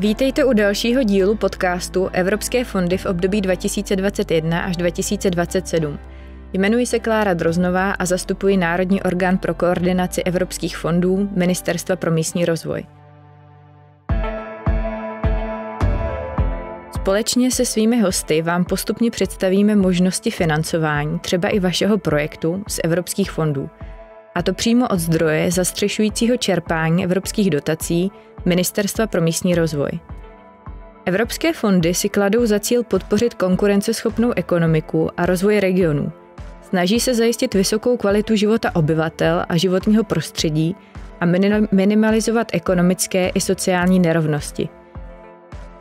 Vítejte u dalšího dílu podcastu Evropské fondy v období 2021 až 2027. Jmenuji se Klára Droznová a zastupuji Národní orgán pro koordinaci evropských fondů Ministerstva pro místní rozvoj. Společně se svými hosty vám postupně představíme možnosti financování třeba i vašeho projektu z evropských fondů – a to přímo od zdroje zastřešujícího čerpání evropských dotací Ministerstva pro místní rozvoj. Evropské fondy si kladou za cíl podpořit konkurenceschopnou ekonomiku a rozvoj regionů. Snaží se zajistit vysokou kvalitu života obyvatel a životního prostředí a minimalizovat ekonomické i sociální nerovnosti –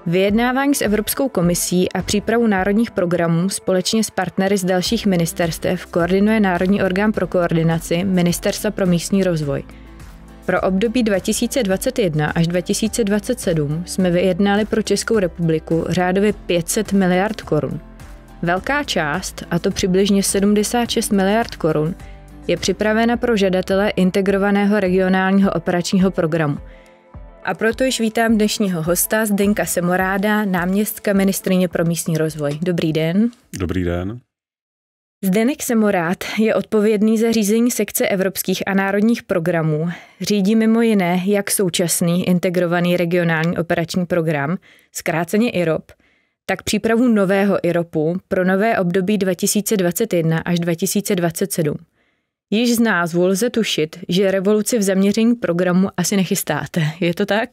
Vyjednávání s Evropskou komisí a přípravu národních programů společně s partnery z dalších ministerstev koordinuje Národní orgán pro koordinaci Ministerstva pro místní rozvoj. Pro období 2021 až 2027 jsme vyjednali pro Českou republiku řádově 500 miliard korun. Velká část, a to přibližně 76 miliard korun, je připravena pro žadatele integrovaného regionálního operačního programu – a proto již vítám dnešního hosta Zdenka Semoráda, náměstka ministrině pro místní rozvoj. Dobrý den. Dobrý den. Zdenek Semorád je odpovědný za řízení sekce evropských a národních programů. Řídí mimo jiné jak současný integrovaný regionální operační program, zkráceně IROP, tak přípravu nového IROPu pro nové období 2021 až 2027. Již z názvu lze tušit, že revoluci v zaměření programu asi nechystáte. Je to tak?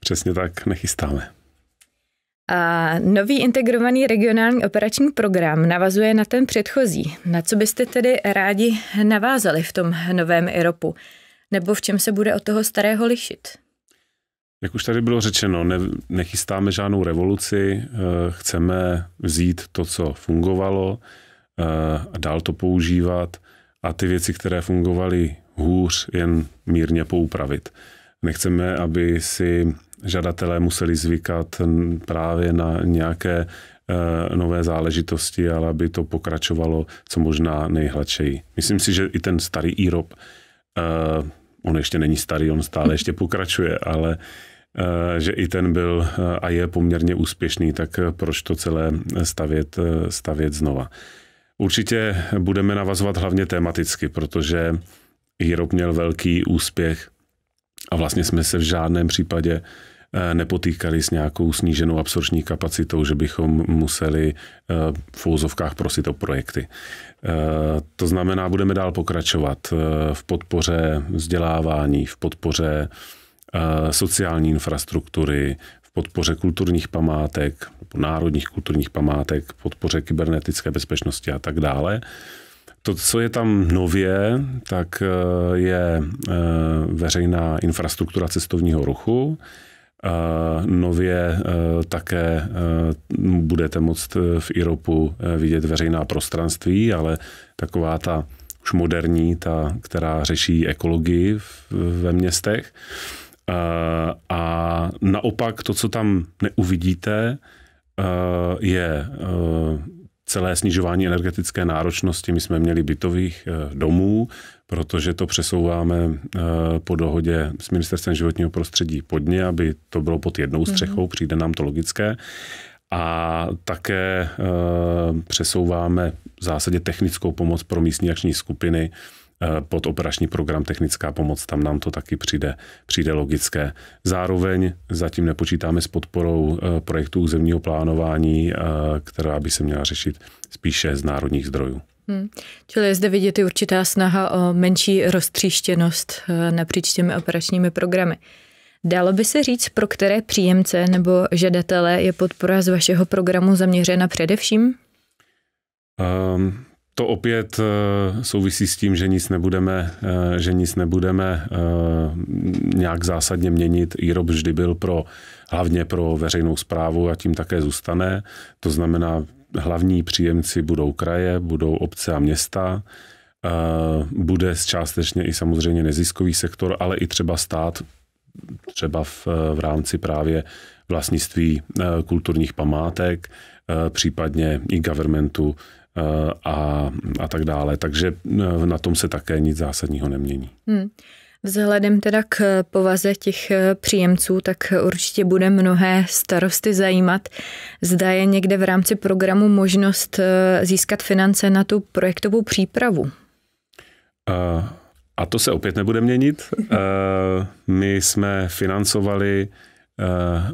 Přesně tak, nechystáme. A nový integrovaný regionální operační program navazuje na ten předchozí. Na co byste tedy rádi navázali v tom novém IROPu? Nebo v čem se bude od toho starého lišit? Jak už tady bylo řečeno, ne, nechystáme žádnou revoluci, eh, chceme vzít to, co fungovalo eh, a dál to používat a ty věci, které fungovaly hůř, jen mírně poupravit. Nechceme, aby si žadatelé museli zvykat právě na nějaké e, nové záležitosti, ale aby to pokračovalo co možná nejhladšeji. Myslím si, že i ten starý IROP, e, on ještě není starý, on stále ještě pokračuje, ale e, že i ten byl a je poměrně úspěšný, tak proč to celé stavět, stavět znova. Určitě budeme navazovat hlavně tematicky, protože Jirop měl velký úspěch a vlastně jsme se v žádném případě eh, nepotýkali s nějakou sníženou absorční kapacitou, že bychom museli eh, v úzovkách prosit o projekty. Eh, to znamená, budeme dál pokračovat v podpoře vzdělávání, v podpoře sociální infrastruktury, podpoře kulturních památek, národních kulturních památek, podpoře kybernetické bezpečnosti a tak dále. To, co je tam nově, tak eh, je eh, veřejná infrastruktura cestovního ruchu. Eh, nově také budete moct v IROPu vidět veřejná prostranství, ale taková ta už moderní, ta, která řeší ekologii ve městech. Eh, a naopak to, co tam neuvidíte, eh, je eh, celé snižování energetické náročnosti. My jsme měli bytových domů, protože to přesouváme po dohodě s Ministerstvem životního prostředí podně, aby to bylo pod jednou střechou, mhm. přijde nám to logické. A také přesouváme v zásadě technickou pomoc pro místní akční skupiny, Eh, pod operační program technická pomoc, tam nám to taky přijde, přijde logické. Zároveň zatím nepočítáme s podporou eh, projektů územního plánování, eh, která by se měla řešit spíše z národních zdrojů. Hmm. Čili je zde vidět i určitá snaha o menší roztříštěnost napříč těmi operačními programy. Dalo by se říct, pro které příjemce nebo žadatele je podpora z vašeho programu zaměřena především? Um, to opět eh, souvisí s tím, že nic nebudeme, eh, že nic nebudeme eh, nějak zásadně měnit. IROB vždy byl pro, hlavně pro veřejnou zprávu a tím také zůstane. To znamená, hlavní příjemci budou kraje, budou obce a města, bude částečně i samozřejmě neziskový sektor, ale i třeba stát, třeba v, v rámci právě vlastnictví kulturních památek, případně i governmentu Eh, a, a tak dále. Takže eh, na tom se také nic zásadního nemění. Hmm. Vzhledem teda k povaze těch eh, příjemců, tak určitě bude mnohé starosty zajímat. Zda je někde v rámci programu možnost získat finance na tu projektovou přípravu? A to se opět nebude měnit. My jsme financovali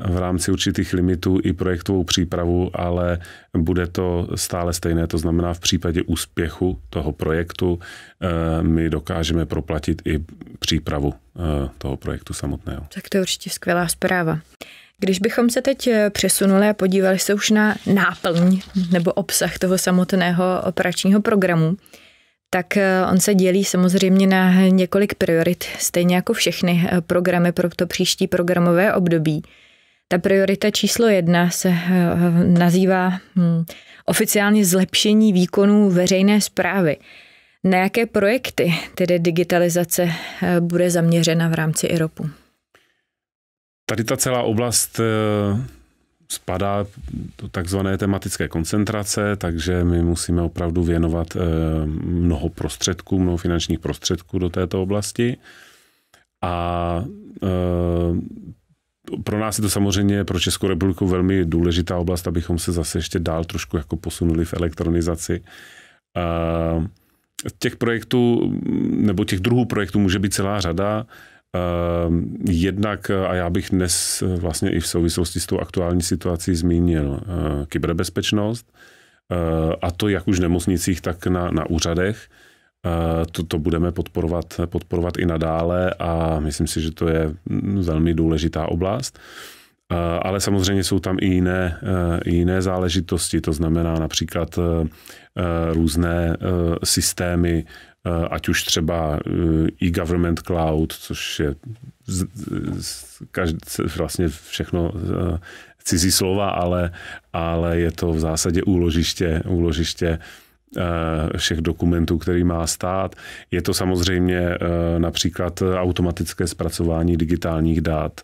v rámci určitých limitů i projektovou přípravu, ale bude to stále stejné. To znamená, v případě úspěchu toho projektu eh, my dokážeme proplatit i přípravu eh, toho projektu samotného. Tak to je určitě skvělá zpráva. Když bychom se teď eh, přesunuli a podívali se už na náplň nebo obsah toho samotného operačního programu, tak eh, on se dělí samozřejmě na několik priorit, stejně jako všechny eh, programy pro to příští programové období. Ta priorita číslo jedna se eh, nazývá hm, oficiálně zlepšení výkonů veřejné zprávy. Na jaké projekty tedy digitalizace bude zaměřena v rámci IROPu? Tady ta celá oblast spadá do takzvané tematické koncentrace, takže my musíme opravdu věnovat eh, mnoho prostředků, mnoho finančních prostředků do této oblasti. A eh, pro nás je to samozřejmě pro Českou republiku velmi důležitá oblast, abychom se zase ještě dál trošku jako posunuli v elektronizaci. Eh, těch projektů nebo těch druhů projektů může být celá řada. Ehm, jednak, a já bych dnes eh, vlastně i v souvislosti s tou aktuální situací zmínil eh, kyberbezpečnost, eh, a to jak už v nemocnicích, tak na, na úřadech. To, to budeme podporovat, podporovat i nadále a myslím si, že to je hm, velmi důležitá oblast. Ale samozřejmě jsou tam i jiné, i jiné záležitosti, to znamená například různé systémy Eh, ať už třeba eh, e-government cloud, což je z, z, každý, vlastně všechno eh, cizí slova, ale, ale je to v zásadě úložiště, úložiště všech dokumentů, který má stát. Je to samozřejmě například automatické zpracování digitálních dát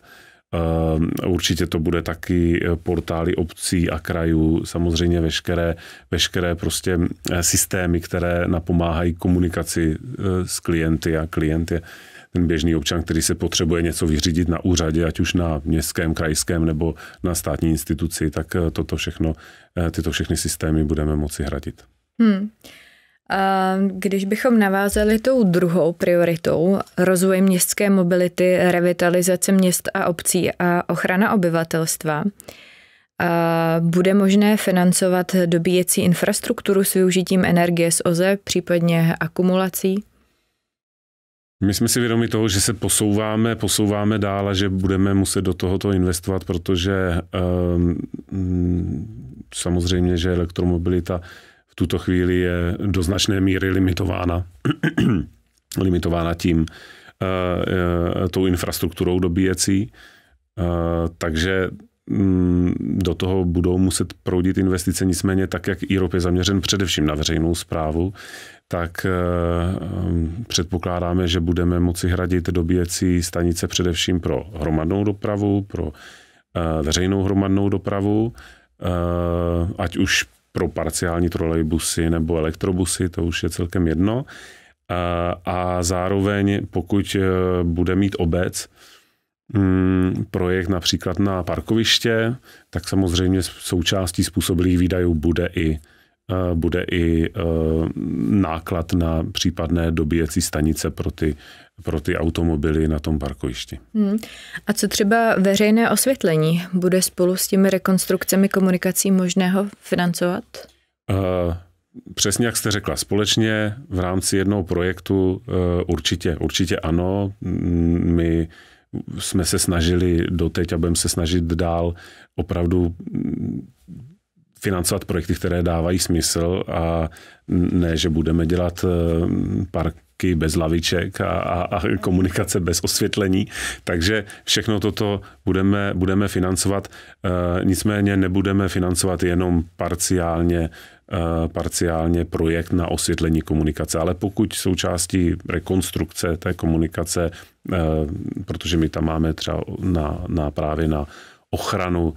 Ehm, určitě to bude taky eh, portály obcí a krajů, samozřejmě veškeré, veškeré prostě eh, systémy, které napomáhají komunikaci eh, s klienty a klient je ten běžný občan, který se potřebuje něco vyřídit na úřadě, ať už na městském, krajském nebo na státní instituci, tak toto všechno, tyto všechny systémy budeme moci hradit. Hmm. Když bychom navázali tou druhou prioritou, rozvoj městské mobility, revitalizace měst a obcí a ochrana obyvatelstva, bude možné financovat dobíjecí infrastrukturu s využitím energie z OZE, případně akumulací? My jsme si vědomi toho, že se posouváme, posouváme dál a že budeme muset do tohoto investovat, protože um, samozřejmě, že elektromobilita v tuto chvíli je do značné míry limitována, limitována tím, eh, eh, tou infrastrukturou dobíjecí, eh, takže mm, do toho budou muset proudit investice, nicméně tak, jak IROP je zaměřen především na veřejnou zprávu, tak mm, předpokládáme, že budeme moci hradit dobíjecí stanice především pro hromadnou dopravu, pro veřejnou hromadnou dopravu, ať už pro parciální trolejbusy nebo elektrobusy, to už je celkem jedno. A zároveň, pokud eh, bude mít obec mm, projekt například na parkoviště, tak samozřejmě součástí způsobilých výdajů bude i eh, bude i eh, náklad na případné dobíjecí stanice pro ty pro ty automobily na tom parkovišti. Hmm. A co třeba veřejné osvětlení? Bude spolu s těmi rekonstrukcemi komunikací možného financovat? Uh, Přesně jak jste řekla, společně v rámci jednoho projektu eh, určitě, určitě ano. Mm, my jsme se snažili doteď a budeme se snažit dál opravdu mm, financovat projekty, které dávají smysl a ne, že budeme dělat eh, park lampovky bez laviček a, a, a komunikace bez osvětlení. Takže všechno toto budeme, budeme financovat, e, nicméně nebudeme financovat jenom parciálně eh, parciálně projekt na osvětlení komunikace, ale pokud součástí rekonstrukce té komunikace, eh, protože my tam máme třeba na, na právě na ochranu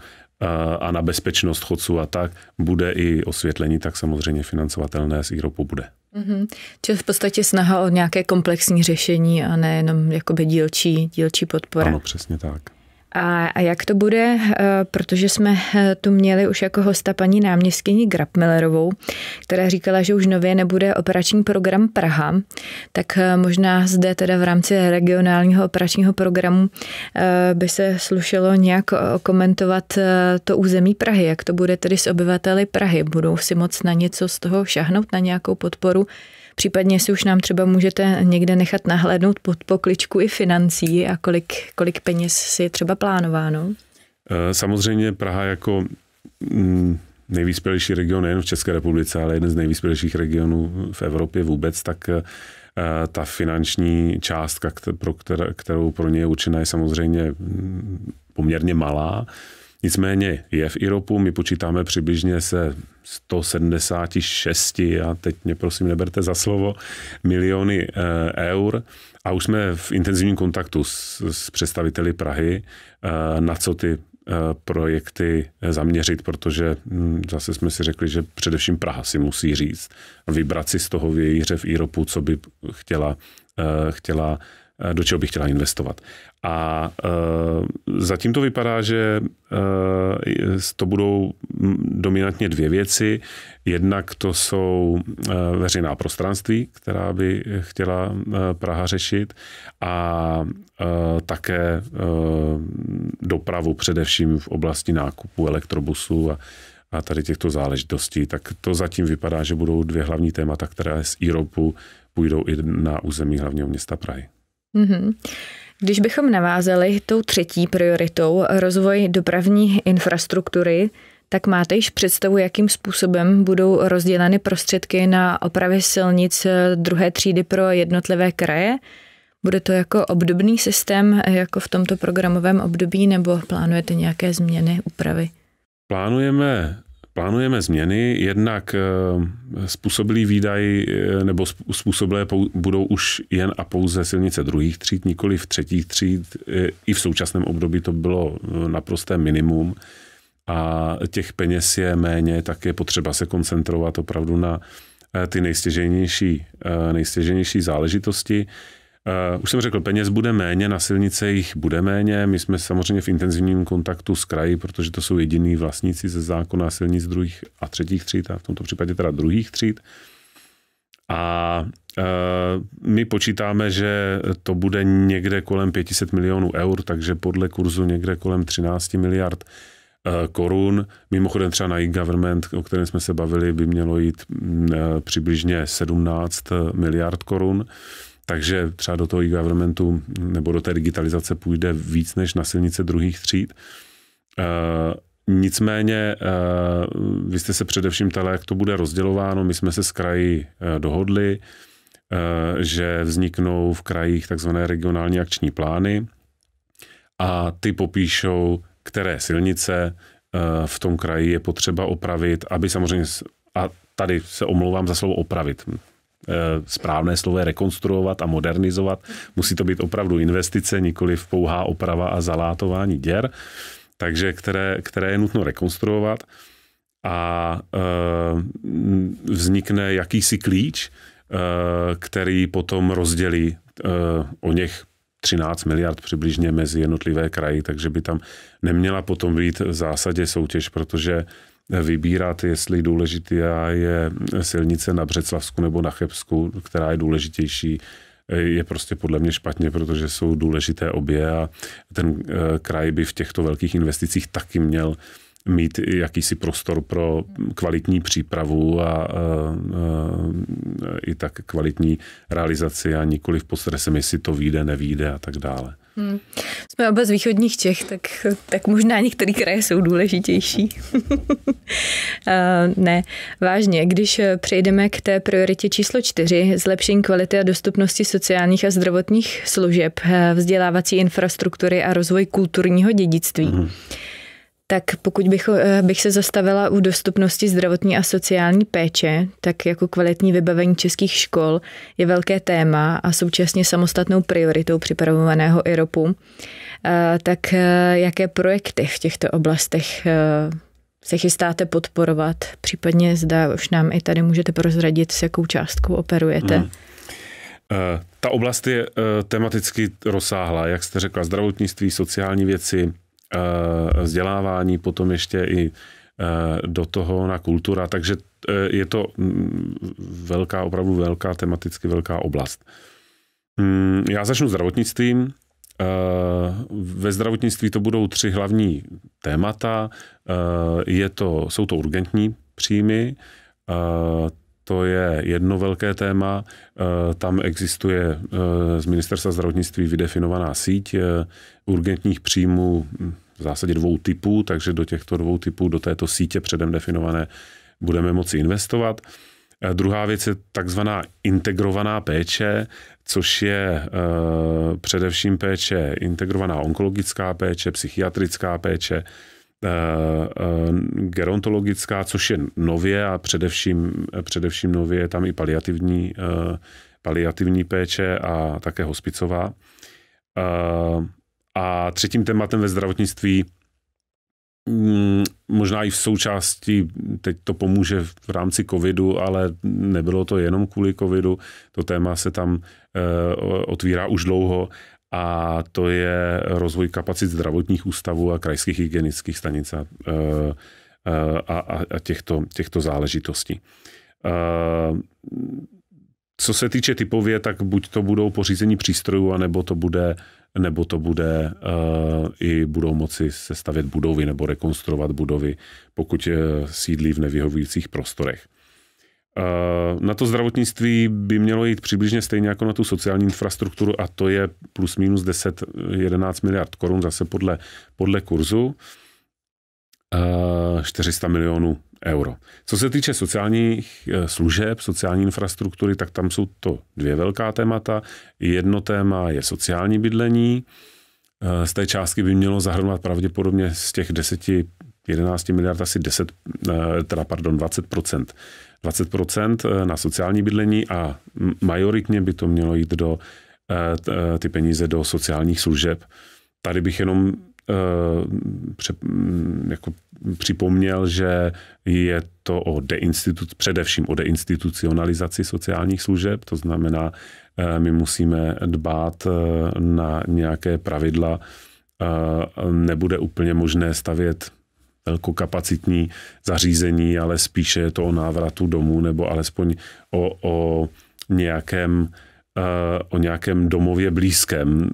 a na bezpečnost chodců a tak, bude i osvětlení, tak samozřejmě financovatelné z IROPu bude. Mm-hmm. Čili v podstatě snaha o nějaké komplexní řešení a nejenom jakoby dílčí, dílčí podpora. Ano, přesně tak. A, jak to bude, eh, protože jsme eh, tu měli už jako hosta paní náměstkyni Grabmillerovou, která říkala, že už nově nebude operační program Praha, tak eh, možná zde teda v rámci regionálního operačního programu by se slušelo nějak komentovat to území Prahy, jak to bude tedy s obyvateli Prahy. Budou si moc na něco z toho šahnout, na nějakou podporu, Případně si už nám třeba můžete někde nechat nahlédnout pod pokličku i financí a kolik, kolik peněz si je třeba plánováno? Eh, samozřejmě Praha jako mm, nejvýspělejší region nejen v České republice, ale jeden z nejvýspělejších regionů v Evropě vůbec, tak eh, ta finanční částka, pro kterou pro ně je určena, je samozřejmě mm, poměrně malá. Nicméně je v IROPu, my počítáme přibližně se 176, a teď mě prosím neberte za slovo, miliony eh, eur. A už jsme v intenzivním kontaktu s, s představiteli Prahy, eh, na co ty eh, projekty zaměřit, protože hm, zase jsme si řekli, že především Praha si musí říct a vybrat si z toho vějíře v IROPu, co by chtěla, chtěla Eh, do čeho bych chtěla investovat. A eh, zatím to vypadá, že eh, to budou hm, dominantně dvě věci. Jednak to jsou veřejná prostranství, která by chtěla Praha řešit a také dopravu především v oblasti nákupu elektrobusů a a tady těchto záležitostí, tak to zatím vypadá, že budou dvě hlavní témata, které z IROPu půjdou i na území hlavního města Prahy. Mm-hmm. Když bychom navázeli tou třetí prioritou rozvoj dopravní infrastruktury, tak máte již představu, jakým způsobem budou rozděleny prostředky na opravy silnic eh, druhé třídy pro jednotlivé kraje? Bude to jako obdobný systém eh, jako v tomto programovém období nebo plánujete nějaké změny, úpravy? Plánujeme Plánujeme změny, jednak eh, způsobilý výdaj eh, nebo způsobilé budou už jen a pouze silnice druhých tříd, nikoli v třetích tříd. Eh, I v současném období to bylo naprosté minimum a těch peněz je méně, tak je potřeba se koncentrovat opravdu na ty nejstěženější, nejstěženější záležitosti. Uh, už jsem řekl, peněz bude méně, na silnice jich bude méně. My jsme samozřejmě v intenzivním kontaktu s kraji, protože to jsou jediní vlastníci ze zákona silnic druhých a třetích tříd, a v tomto případě teda druhých tříd. A uh, my počítáme, že to bude někde kolem 500 milionů eur, takže podle kurzu někde kolem 13 miliard eh, korun. Mimochodem třeba na e-government, o kterém jsme se bavili, by mělo jít mm, přibližně 17 miliard korun. Takže třeba do toho e-governmentu nebo do té digitalizace půjde víc než na silnice druhých tříd. Eh, nicméně, eh, vy jste se především ptala, jak to bude rozdělováno. My jsme se s kraji eh, dohodli, že vzniknou v krajích takzvané regionální akční plány a ty popíšou, které silnice v tom kraji je potřeba opravit, aby samozřejmě, a tady se omlouvám za slovo opravit, Eh, správné slovo rekonstruovat a modernizovat. Musí to být opravdu investice, nikoli v pouhá oprava a zalátování děr, takže které, které je nutno rekonstruovat a eh, vznikne jakýsi klíč, eh, který potom rozdělí o něch 13 miliard přibližně mezi jednotlivé kraji, takže by tam neměla potom být v zásadě soutěž, protože vybírat, jestli důležitá je silnice na Břeclavsku nebo na Chebsku, která je důležitější, je prostě podle mě špatně, protože jsou důležité obě a ten eh, kraj by v těchto velkých investicích taky měl mít jakýsi prostor pro kvalitní přípravu a, a, eh, a eh, i tak kvalitní realizaci a nikoli v podstatě se mi, jestli to vyjde, nevíde a tak dále. Hmm. Jsme oba z východních Čech, tak, tak možná některé kraje jsou důležitější. Eh, ne, vážně, když eh, přejdeme k té prioritě číslo čtyři, zlepšení kvality a dostupnosti sociálních a zdravotních služeb, eh, vzdělávací infrastruktury a rozvoj kulturního dědictví. Hmm. Tak pokud bych, eh, bych se zastavila u dostupnosti zdravotní a sociální péče, tak jako kvalitní vybavení českých škol je velké téma a současně samostatnou prioritou připravovaného IROPu. Eh, tak eh, jaké projekty v těchto oblastech se chystáte podporovat, případně zda už nám i tady můžete prozradit, s jakou částkou operujete? Hmm. Ta oblast je tematicky rozsáhlá, jak jste řekla, zdravotnictví, sociální věci, Eh, vzdělávání, potom ještě i eh, do toho na kultura, takže eh, je to mm, velká, opravdu velká, tematicky velká oblast. Mm, já začnu zdravotnictvím. Ve zdravotnictví to budou tři hlavní témata. Je to, jsou to urgentní příjmy, to je jedno velké téma. Eh, tam existuje eh, z ministerstva zdravotnictví vydefinovaná síť eh, urgentních příjmů hm, v zásadě dvou typů, takže do těchto dvou typů, do této sítě předem definované, budeme moci investovat. Druhá věc je takzvaná integrovaná péče, což je především péče integrovaná onkologická péče, psychiatrická péče, Eh, eh, gerontologická, což je nově a především, eh, především nově je tam i paliativní, paliativní péče a také hospicová. A třetím tématem ve zdravotnictví mm, možná i v součásti, teď to pomůže v rámci covidu, ale nebylo to jenom kvůli covidu, to téma se tam otvírá už dlouho a to je rozvoj kapacit zdravotních ústavů a krajských hygienických stanic a, e, e, a, a, a těchto, těchto záležitostí. E, co se týče typově, tak buď to budou pořízení přístrojů, anebo to bude, nebo to bude i budou moci sestavit budovy nebo rekonstruovat budovy, pokud sídlí v nevyhovujících prostorech. Eh, na to zdravotnictví by mělo jít přibližně stejně jako na tu sociální infrastrukturu a to je plus minus 10-11 miliard korun zase podle, podle kurzu. 400 eh, milionů euro. Co se týče sociálních eh, služeb, sociální infrastruktury, tak tam jsou to dvě velká témata. Jedno téma je sociální bydlení. Z té částky by mělo zahrnovat pravděpodobně z těch 10, 11 miliard asi 10, teda pardon, 20 20% eh, na sociální bydlení a majoritně by to mělo jít do eh, eh, ty peníze do sociálních služeb. Tady bych jenom pře, mm, jako připomněl, že je to o deinstitut, především o deinstitucionalizaci sociálních služeb, to znamená, my musíme dbát na nějaké pravidla, nebude úplně možné stavět velkokapacitní zařízení, ale spíše je to o návratu domů nebo alespoň o, o nějakém eh, o nějakém domově blízkém,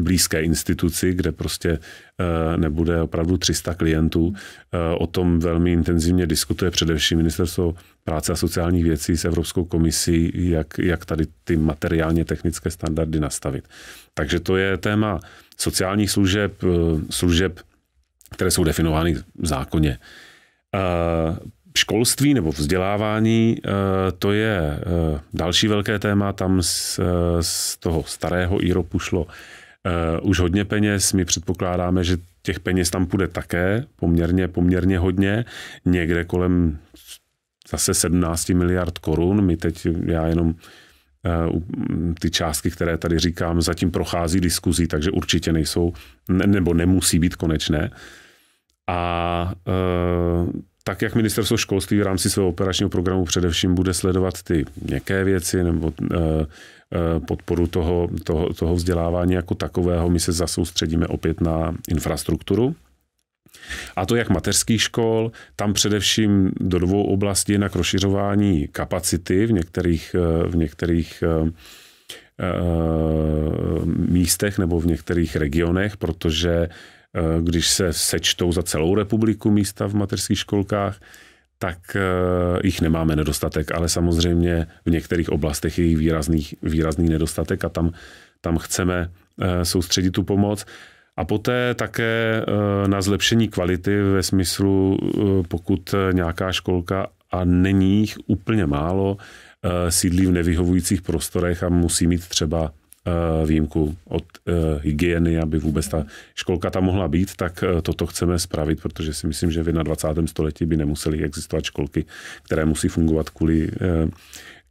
blízké instituci, kde prostě eh, nebude opravdu 300 klientů. Eh, o tom velmi intenzivně diskutuje především Ministerstvo práce a sociálních věcí s Evropskou komisí, jak, jak tady ty materiálně technické standardy nastavit. Takže to je téma sociálních služeb, služeb které jsou definovány v zákoně. Eh, školství nebo vzdělávání, eh, to je eh, další velké téma. Tam z, z toho starého IROPu šlo už hodně peněz. My předpokládáme, že těch peněz tam půjde také poměrně, poměrně hodně. Někde kolem zase 17 miliard korun. My teď, já jenom ty částky, které tady říkám, zatím prochází diskuzí, takže určitě nejsou, nebo nemusí být konečné. A e, tak jak ministerstvo školství v rámci svého operačního programu především bude sledovat ty měkké věci nebo e, e, podporu toho, toho, toho vzdělávání jako takového, my se zasoustředíme opět na infrastrukturu. A to jak mateřských škol, tam především do dvou oblastí na rozšiřování kapacity v některých, e, v některých e, místech nebo v některých regionech, protože Eh, když se sečtou za celou republiku místa v mateřských školkách, tak eh, jich nemáme nedostatek, ale samozřejmě v některých oblastech je jich výrazný, výrazný nedostatek a tam, tam chceme eh, soustředit tu pomoc. A poté také na zlepšení kvality ve smyslu, pokud nějaká školka a není jich úplně málo, sídlí v nevyhovujících prostorech a musí mít třeba Eh, výjimku od eh, hygieny, aby vůbec ta školka tam mohla být, tak eh, toto chceme spravit, protože si myslím, že v 21. století by nemusely existovat školky, které musí fungovat kvůli,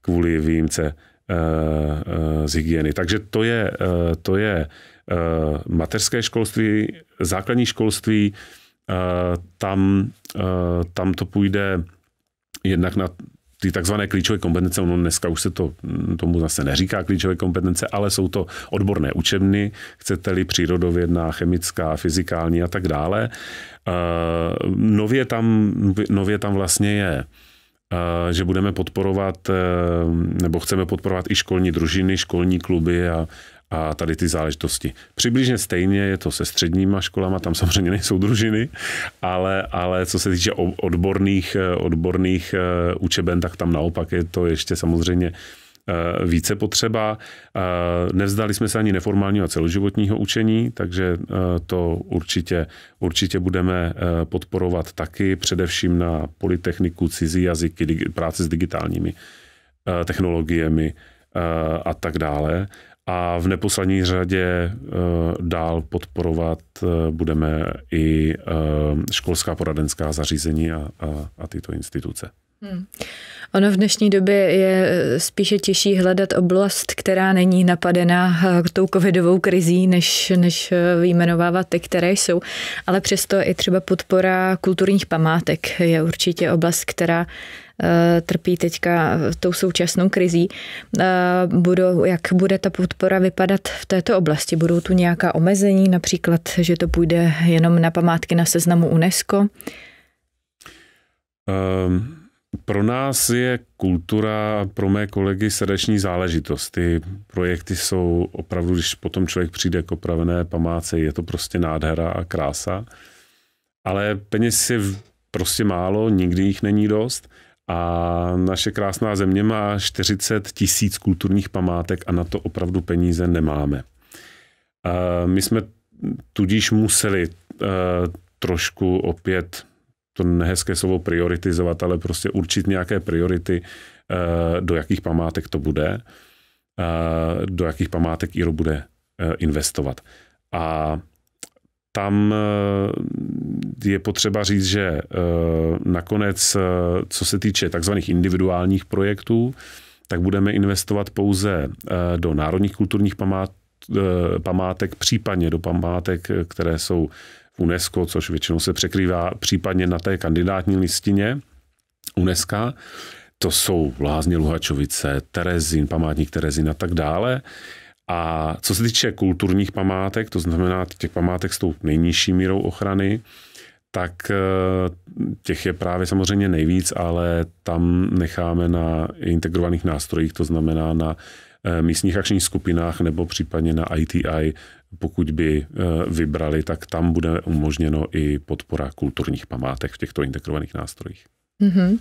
kvůli výjimce z hygieny. Takže to je, to je mateřské školství, základní školství, tam, tam to půjde jednak na ty takzvané klíčové kompetence, ono dneska už se to mm, tomu zase neříká klíčové kompetence, ale jsou to odborné učebny, chcete-li přírodovědná, chemická, fyzikální a tak dále. Eh, nově tam, nově tam vlastně je eh, že budeme podporovat, eh, nebo chceme podporovat i školní družiny, školní kluby a, a tady ty záležitosti. Přibližně stejně je to se středníma školama, tam samozřejmě nejsou družiny, ale, ale co se týče odborných, eh, odborných eh, učeben, tak tam naopak je to ještě samozřejmě eh, více potřeba. Nevzdali jsme se ani neformálního a celoživotního učení, takže to určitě, určitě budeme podporovat taky, především na polytechniku, cizí jazyky, práci s digitálními technologiemi a tak dále. A v neposlední řadě eh, dál podporovat eh, budeme i eh, školská poradenská zařízení a, a, a tyto instituce. Hmm. Ono v dnešní době je eh, spíše těžší hledat oblast, která není napadená eh, tou covidovou krizí, než, než eh, vyjmenovávat ty, které jsou. Ale přesto i třeba podpora kulturních památek je určitě oblast, která trpí teďka tou současnou krizí. Budou, jak bude ta podpora vypadat v této oblasti? Budou tu nějaká omezení, například, že to půjde jenom na památky na seznamu UNESCO? Um pro nás je kultura, pro mé kolegy srdeční záležitost. Ty projekty jsou opravdu, když potom člověk přijde k opravené památce, je to prostě nádhera a krása. Ale peněz je prostě málo, nikdy jich není dost. A naše krásná země má 40 tisíc kulturních památek a na to opravdu peníze nemáme. Eh, my jsme tudíž museli eh, trošku opět to nehezké slovo prioritizovat, ale prostě určit nějaké priority, eh, do jakých památek to bude, eh, do jakých památek IRO bude eh, investovat. A tam je potřeba říct, že nakonec, co se týče takzvaných individuálních projektů, tak budeme investovat pouze do národních kulturních památek, památek, případně do památek, které jsou v UNESCO, což většinou se překrývá případně na té kandidátní listině UNESCO. To jsou Lázně Luhačovice, Terezín, památník Terezín a tak dále. A co se týče kulturních památek, to znamená těch památek s tou nejnižší mírou ochrany, tak eh, těch je právě samozřejmě nejvíc, ale tam necháme na integrovaných nástrojích, to znamená na eh, místních akčních skupinách nebo případně na ITI pokud by eh, vybrali, tak tam bude umožněno i podpora kulturních památek v těchto integrovaných nástrojích. Mm-hmm.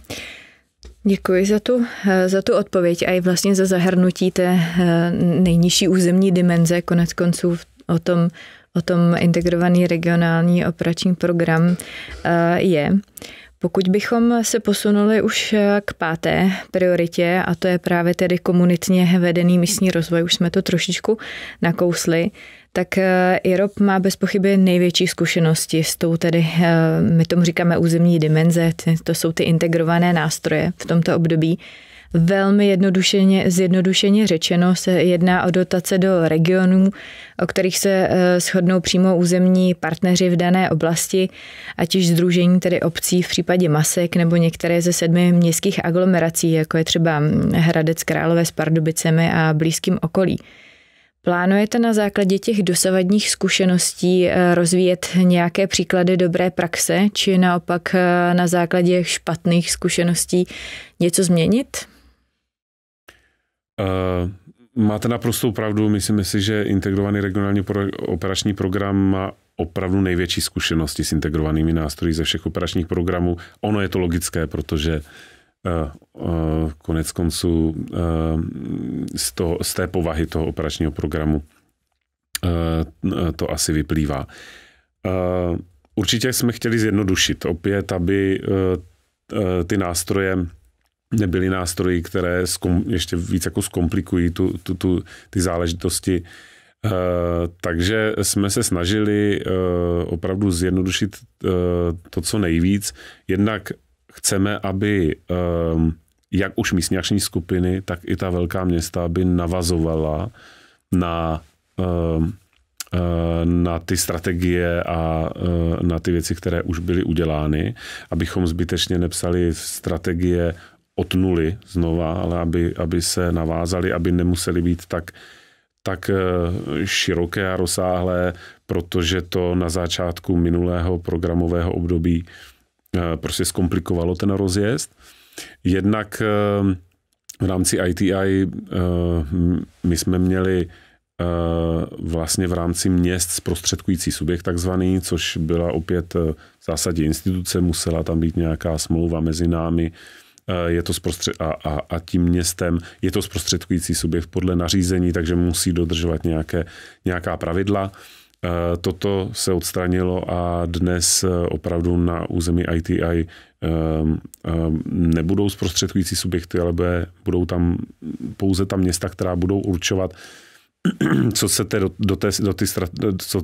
Děkuji za tu, eh, za tu odpověď a i vlastně za zahrnutí té eh, nejnižší územní dimenze. Konec konců o tom, o tom integrovaný regionální operační program je. Pokud bychom se posunuli už k páté prioritě, a to je právě tedy komunitně vedený místní rozvoj, už jsme to trošičku nakousli, tak eh, IROP má bez pochyby největší zkušenosti s tou tedy, eh, my tomu říkáme územní dimenze, to jsou ty integrované nástroje v tomto období. Velmi jednodušeně, zjednodušeně řečeno se jedná o dotace do regionů, o kterých se eh, shodnou přímo územní partneři v dané oblasti, ať již združení tedy obcí v případě Masek nebo některé ze sedmi městských aglomerací, jako je třeba hm, Hradec Králové s Pardubicemi a blízkým okolí. Plánujete na základě těch dosavadních zkušeností eh, rozvíjet nějaké příklady dobré praxe, či naopak eh, na základě špatných zkušeností něco změnit? Uh... Máte naprostou pravdu, myslím si, že integrovaný regionální operační program má opravdu největší zkušenosti s integrovanými nástroji ze všech operačních programů. Ono je to logické, protože Eh, eh, konec konců eh, z, toho, z té povahy toho operačního programu to asi vyplývá. Určitě jsme chtěli zjednodušit opět, aby ty nástroje nebyly nástroji, které ještě víc jako zkomplikují tu, tu, tu, ty záležitosti. Takže jsme se snažili opravdu zjednodušit to, co nejvíc. Jednak chceme, aby ehm, jak už místňační skupiny, tak i ta velká města by navazovala na, ehm, eh, na ty strategie a eh, na ty věci, které už byly udělány, abychom zbytečně nepsali strategie od nuly znova, ale aby, aby se navázali, aby nemuseli být tak, tak eh, široké a rozsáhlé, protože to na začátku minulého programového období Eh, prostě zkomplikovalo ten rozjezd. Jednak eh, v rámci ITI eh, my jsme měli vlastně v rámci měst zprostředkující subjekt takzvaný, což byla opět v zásadě instituce, musela tam být nějaká smlouva mezi námi, je to zprostřed, a, a, a tím městem je to zprostředkující subjekt podle nařízení, takže musí dodržovat nějaké, nějaká pravidla. Eh, toto se odstranilo a dnes eh, opravdu na území ITI ehm, ehm, nebudou zprostředkující subjekty, ale budou tam pouze ta města, která budou určovat, co se té, do, té, do, té,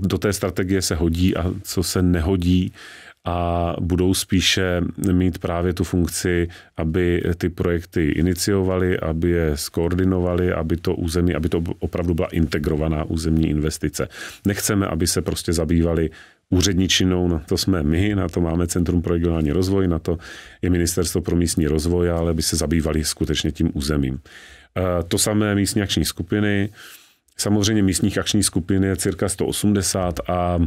do té strategie se hodí a co se nehodí a budou spíše mít právě tu funkci, aby ty projekty iniciovali, aby je skoordinovali, aby to území, aby to opravdu byla integrovaná územní investice. Nechceme, aby se prostě zabývali úředničinou, na to jsme my, na to máme Centrum pro regionální rozvoj, na to je Ministerstvo pro místní rozvoj, ale by se zabývali skutečně tím územím. E, to samé místní akční skupiny, samozřejmě místních akčních skupin je cirka 180 a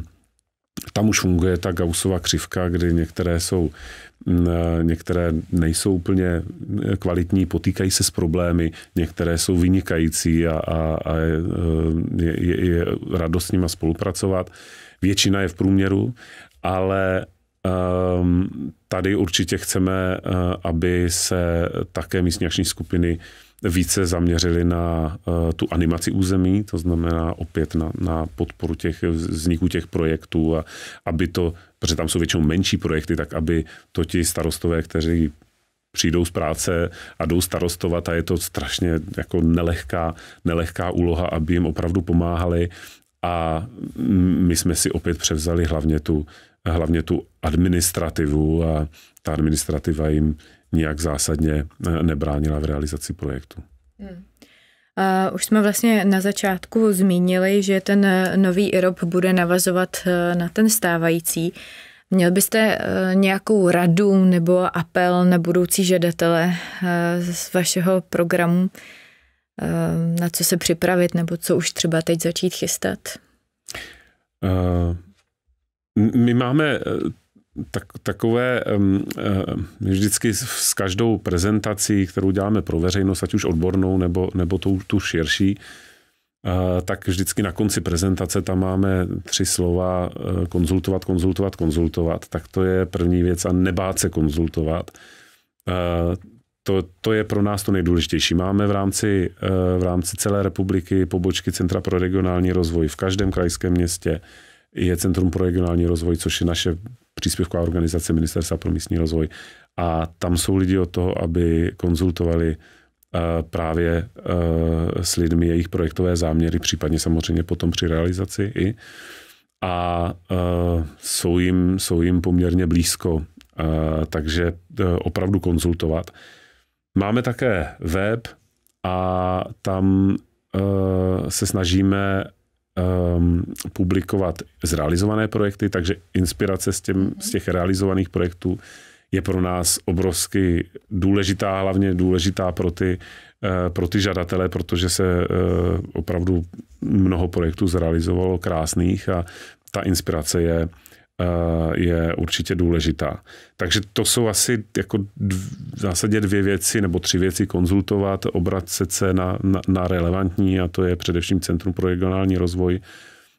tam už funguje ta Gaussova křivka, kdy některé jsou mm, eh, některé nejsou úplně eh, kvalitní, potýkají se s problémy, některé jsou vynikající a, a, a eh, je, je, je radost s nima spolupracovat. Většina je v průměru, ale um, tady určitě chceme, aby se také místní akční skupiny uh, více zaměřili na eh, tu animaci území, to znamená opět na, na podporu těch vzniku těch projektů a aby to, protože tam jsou většinou menší projekty, tak aby to ti starostové, kteří přijdou z práce a jdou starostovat a je to strašně jako nelehká, nelehká úloha, aby jim opravdu pomáhali a my jsme si opět převzali hlavně tu, hlavně tu administrativu a ta administrativa jim, nijak zásadně eh, nebránila v realizaci projektu. Hmm. A už jsme vlastně na začátku zmínili, že ten eh, nový IROP bude navazovat eh, na ten stávající. Měl byste nějakou radu nebo apel na budoucí žadatele z vašeho programu, na co se připravit nebo co už třeba teď začít chystat? Uh, my máme tak, takové, uh, vždycky s každou prezentací, kterou děláme pro veřejnost, ať už odbornou nebo, nebo tu, tu širší, eh, tak vždycky na konci prezentace tam máme tři slova eh, konzultovat, konzultovat, konzultovat. Tak to je první věc a nebát se konzultovat. Eh, to, to je pro nás to nejdůležitější. Máme v rámci, v rámci celé republiky pobočky Centra pro regionální rozvoj v každém krajském městě, je Centrum pro regionální rozvoj, což je naše příspěvková organizace Ministerstva pro místní rozvoj. A tam jsou lidi od toho, aby konzultovali eh, právě eh, s lidmi jejich projektové záměry, případně samozřejmě potom při realizaci i. A eh, jsou jim, jsou jim poměrně blízko, takže opravdu konzultovat. Máme také web a tam se snažíme um, publikovat zrealizované projekty, takže inspirace z, těm, z těch realizovaných projektů je pro nás obrovsky důležitá, hlavně důležitá pro ty, eh, pro ty žadatele, protože se eh, opravdu mnoho projektů zrealizovalo krásných a ta inspirace je Eh, je určitě důležitá. Takže to jsou asi jako v zásadě dvě věci nebo tři věci konzultovat, obracet se na, na, na relevantní a to je především Centrum pro regionální rozvoj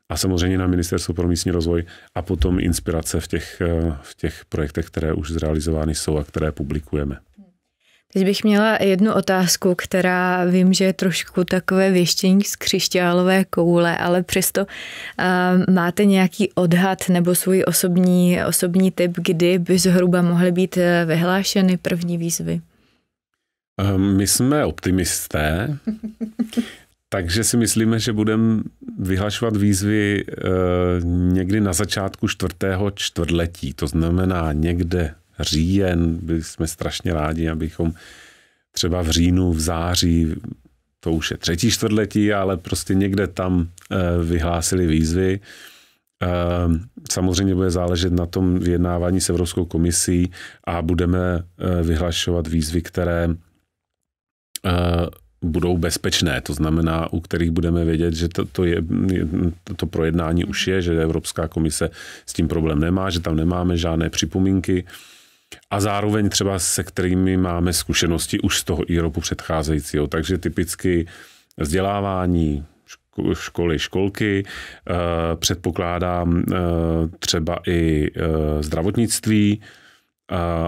a samozřejmě na Ministerstvo pro místní rozvoj a potom inspirace v těch, eh, v těch projektech, které už zrealizovány jsou a které publikujeme. Teď bych měla jednu otázku, která vím, že je trošku takové věštění z křišťálové koule, ale přesto uh, máte nějaký odhad nebo svůj osobní, osobní tip, kdy by zhruba mohly být e, vyhlášeny první výzvy? Ehm, my jsme optimisté, takže si myslíme, že budeme vyhlašovat výzvy e, někdy na začátku čtvrtého čtvrtletí, to znamená někde říjen, byli jsme strašně rádi, abychom třeba v říjnu, v září, to už je třetí čtvrtletí, ale prostě někde tam eh, vyhlásili výzvy. Eh, samozřejmě bude záležet na tom vyjednávání s Evropskou komisí a budeme eh, vyhlašovat výzvy, které budou bezpečné, to znamená, u kterých budeme vědět, že to, to, je, to projednání už je, že Evropská komise s tím problém nemá, že tam nemáme žádné připomínky, a zároveň třeba se kterými máme zkušenosti už z toho IROPu předcházejícího. Takže typicky vzdělávání, školy, školky, eh, předpokládám eh, třeba i eh, zdravotnictví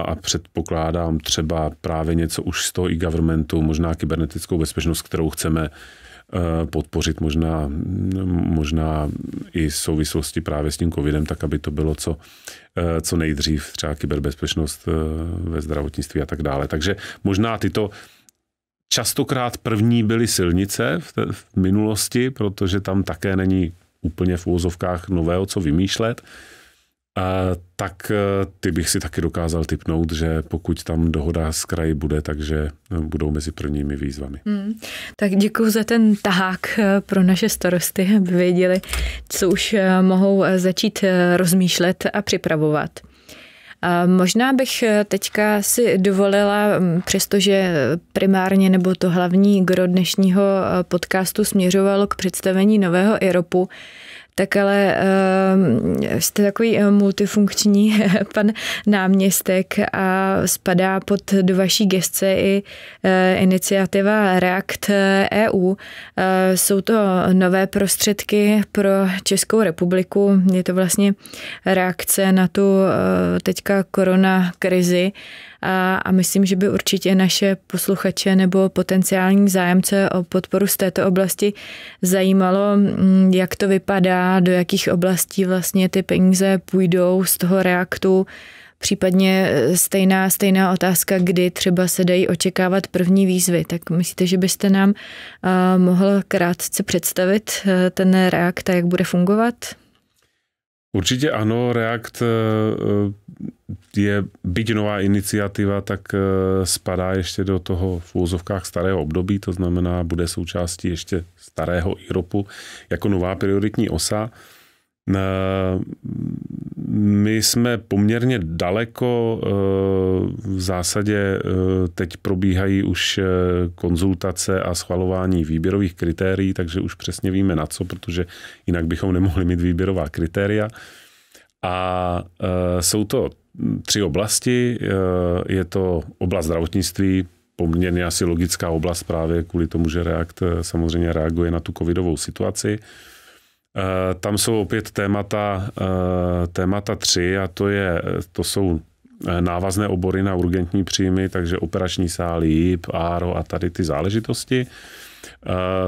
a předpokládám třeba právě něco už z toho i governmentu, možná kybernetickou bezpečnost, kterou chceme Eh, podpořit možná, možná i v souvislosti právě s tím covidem, tak aby to bylo co, eh, co nejdřív, třeba kyberbezpečnost eh, ve zdravotnictví a tak dále. Takže možná tyto, Častokrát první byly silnice v, té, v minulosti, protože tam také není úplně v úzovkách nového, co vymýšlet tak eh, ty bych si taky dokázal typnout, že pokud tam dohoda s kraji bude, takže eh, budou mezi prvními výzvami. Hmm. Tak děkuji za ten tahák eh, pro naše starosty, aby věděli, co už mohou začít rozmýšlet a připravovat. Možná bych teďka si dovolila, mm, přestože primárně nebo to hlavní gro dnešního podcastu směřovalo k představení nového IROPu, tak ale ehm, jste takový eh, multifunkční pan náměstek a spadá pod do vaší gestce i eh, iniciativa React EU. Eh, e jsou to nové prostředky pro Českou republiku. Je to vlastně reakce na tu teďka korona krizi a, a myslím, že by určitě naše posluchače nebo potenciální zájemce o podporu z této oblasti zajímalo, mm, jak to vypadá, do jakých oblastí vlastně ty peníze půjdou z toho reaktu, Případně e, stejná, stejná otázka, kdy třeba se dají očekávat první výzvy. Tak myslíte, že byste nám e, mohl krátce představit e, ten reakt a jak bude fungovat? Určitě ano, React eh, eh, je, byť nová iniciativa, tak eh, spadá ještě do toho v úzovkách starého období, to znamená, bude součástí ještě starého IROPu jako nová prioritní osa. My jsme poměrně daleko, eh, v zásadě eh, teď probíhají už eh, konzultace a schvalování výběrových kritérií, takže už přesně víme na co, protože jinak bychom nemohli mít výběrová kritéria. A jsou to tři oblasti. Je to oblast zdravotnictví, poměrně asi logická oblast právě kvůli tomu, že React samozřejmě reaguje na tu covidovou situaci. Eh, tam jsou opět témata, eh, témata tři a to, je, to jsou eh, návazné obory na urgentní příjmy, takže operační sál, JIP, ARO a tady ty záležitosti.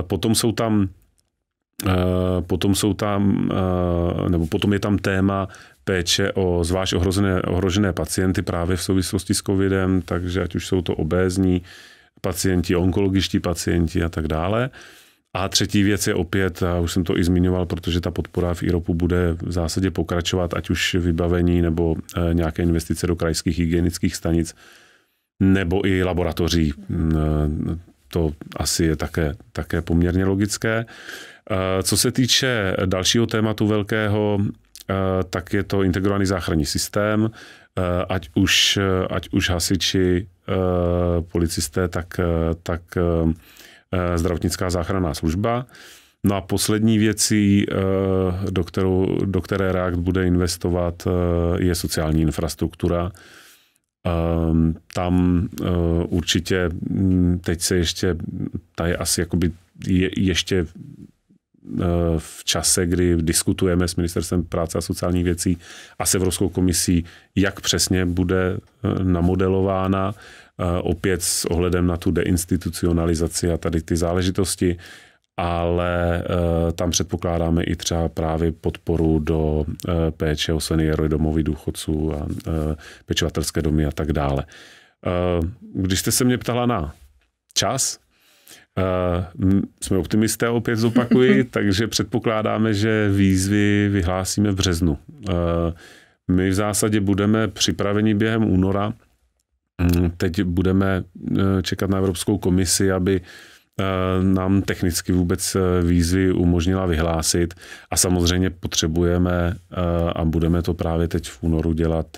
Potom jsou tam Potom jsou tam, nebo potom je tam téma péče o zvlášť ohrožené, ohrožené pacienty právě v souvislosti s covidem, takže ať už jsou to obézní pacienti, onkologičtí pacienti a tak dále. A třetí věc je opět, a už jsem to i zmiňoval, protože ta podpora v IROPu bude v zásadě pokračovat, ať už vybavení nebo eh, nějaké investice do krajských hygienických stanic, nebo i laboratoří. Mm, eh, to asi je také, také poměrně logické. Eh, co se týče dalšího tématu velkého, tak je to integrovaný záchranní systém, ať už, ať už hasiči, policisté, tak, tak Eh, zdravotnická záchranná služba. No a poslední věcí, eh, do, kterou, do které React bude investovat, eh, je sociální infrastruktura. Ehm, tam určitě, hm, teď se ještě, ta je asi jakoby je, ještě v čase, kdy diskutujeme s Ministerstvem práce a sociálních věcí a s Evropskou komisí, jak přesně bude namodelována Eh, opět s ohledem na tu deinstitucionalizaci a tady ty záležitosti, ale eh, tam předpokládáme i třeba právě podporu do eh, péče o seniory, domovy důchodců a pečovatelské domy a tak dále. Když jste se mě ptala na čas, jsme optimisté, opět zopakuji, takže předpokládáme, že výzvy vyhlásíme v březnu. my v zásadě budeme připraveni během února. Mm, teď budeme eh, čekat na Evropskou komisi, aby eh, nám technicky vůbec eh, výzvy umožnila vyhlásit a samozřejmě potřebujeme a budeme to právě teď v únoru dělat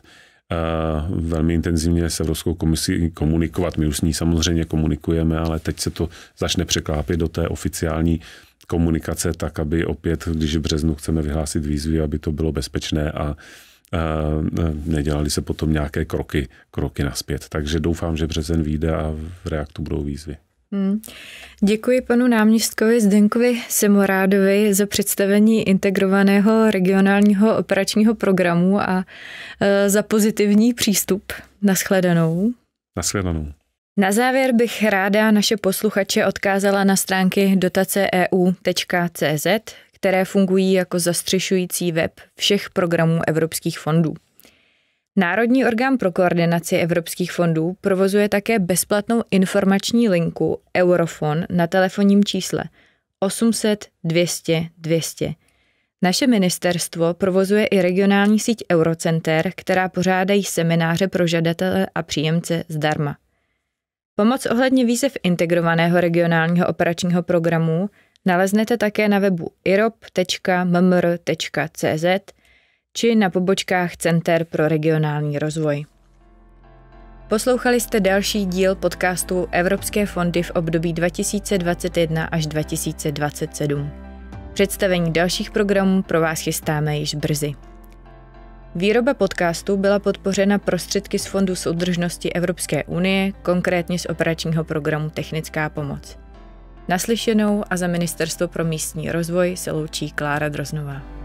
velmi intenzivně s Evropskou komisí komunikovat. My už s ní samozřejmě komunikujeme, ale teď se to začne překlápit do té oficiální komunikace tak, aby opět, když v březnu chceme vyhlásit výzvy, aby to bylo bezpečné a Eh, eh, nedělali se potom nějaké kroky, kroky naspět. Takže doufám, že březen vyjde a v reaktu budou výzvy. Hmm. Děkuji panu náměstkovi Zdenkovi Semorádovi za představení integrovaného regionálního operačního programu a eh, za pozitivní přístup. Naschledanou. Naschledanou. Na závěr bych ráda naše posluchače odkázala na stránky dotace.eu.cz, které fungují jako zastřešující web všech programů evropských fondů. Národní orgán pro koordinaci evropských fondů provozuje také bezplatnou informační linku Eurofon na telefonním čísle 800 200 200. Naše ministerstvo provozuje i regionální síť Eurocenter, která pořádají semináře pro žadatele a příjemce zdarma. Pomoc ohledně výzev integrovaného regionálního operačního programu Naleznete také na webu irop.mmr.cz či na pobočkách Center pro regionální rozvoj. Poslouchali jste další díl podcastu Evropské fondy v období 2021 až 2027. Představení dalších programů pro vás chystáme již brzy. Výroba podcastu byla podpořena prostředky z Fondu soudržnosti Evropské unie, konkrétně z operačního programu Technická pomoc. Naslyšenou a za Ministerstvo pro místní rozvoj se loučí Klára Droznová.